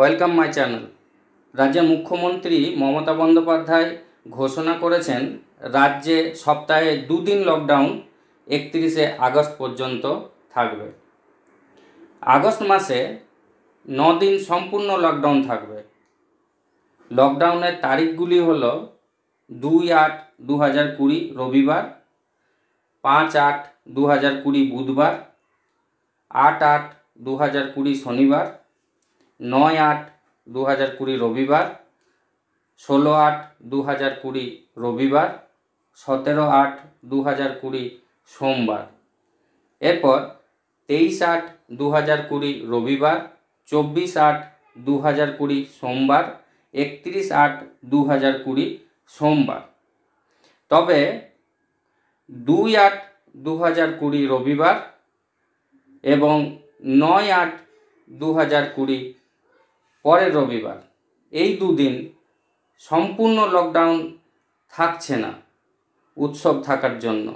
welcome my channel রাজ্যের মুখ্যমন্ত্রী মমতা বন্দ্যোপাধ্যায় ঘোষণা করেছেন রাজ্যে সপ্তাহে দুদিন লকডাউন একত্রিশে আগস্ট পর্যন্ত থাকবে আগস্ট মাসে দিন সম্পূর্ণ লকডাউন থাকবে লকডাউনের তারিখগুলি হল দুই আট দু হাজার কুড়ি রবিবার পাঁচ আট দু হাজার কুড়ি বুধবার আট আট দু হাজার কুড়ি শনিবার নয় আট দু হাজার কুড়ি রবিবার ষোলো আট দু হাজার কুড়ি রবিবার সতেরো আট দু হাজার কুড়ি সোমবার এরপর তেইশ আট দু হাজার কুড়ি রবিবার চব্বিশ আট দু হাজার কুড়ি সোমবার একত্রিশ আট দু হাজার কুড়ি সোমবার তবে দুই আট দু হাজার কুড়ি রবিবার এবং নয় আট দু হাজার কুড়ি পরের রবিবার এই দুদিন সম্পূর্ণ লকডাউন থাকছে না উৎসব থাকার জন্য